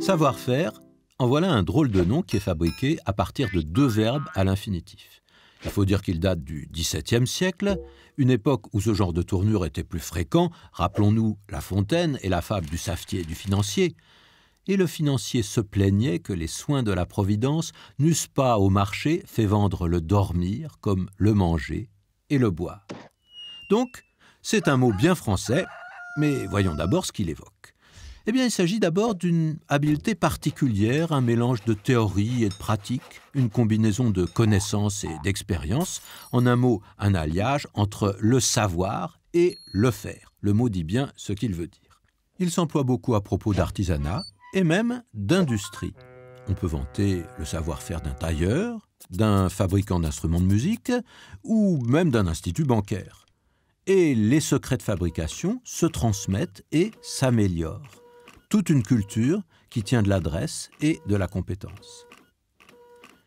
Savoir-faire, en voilà un drôle de nom qui est fabriqué à partir de deux verbes à l'infinitif. Il faut dire qu'il date du XVIIe siècle, une époque où ce genre de tournure était plus fréquent, rappelons-nous La Fontaine et la fable du savetier et du financier. Et le financier se plaignait que les soins de la Providence n'eussent pas au marché fait vendre le dormir comme le manger et le boire. Donc, c'est un mot bien français, mais voyons d'abord ce qu'il évoque. Eh bien, il s'agit d'abord d'une habileté particulière, un mélange de théorie et de pratique, une combinaison de connaissances et d'expériences, en un mot, un alliage entre le savoir et le faire. Le mot dit bien ce qu'il veut dire. Il s'emploie beaucoup à propos d'artisanat et même d'industrie. On peut vanter le savoir-faire d'un tailleur, d'un fabricant d'instruments de musique ou même d'un institut bancaire. Et les secrets de fabrication se transmettent et s'améliorent toute une culture qui tient de l'adresse et de la compétence.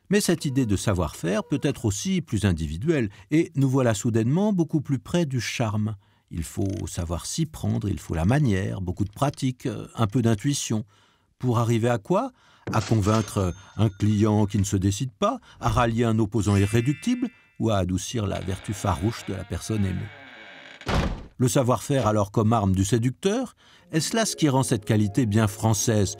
Mais cette idée de savoir-faire peut être aussi plus individuelle, et nous voilà soudainement beaucoup plus près du charme. Il faut savoir s'y prendre, il faut la manière, beaucoup de pratique, un peu d'intuition. Pour arriver à quoi À convaincre un client qui ne se décide pas, à rallier un opposant irréductible, ou à adoucir la vertu farouche de la personne aimée le savoir-faire alors comme arme du séducteur, est-ce là ce qui rend cette qualité bien française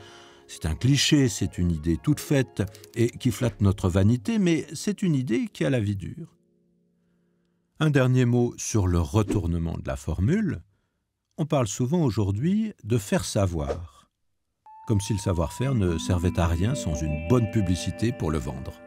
C'est un cliché, c'est une idée toute faite et qui flatte notre vanité, mais c'est une idée qui a la vie dure. Un dernier mot sur le retournement de la formule. On parle souvent aujourd'hui de faire savoir, comme si le savoir-faire ne servait à rien sans une bonne publicité pour le vendre.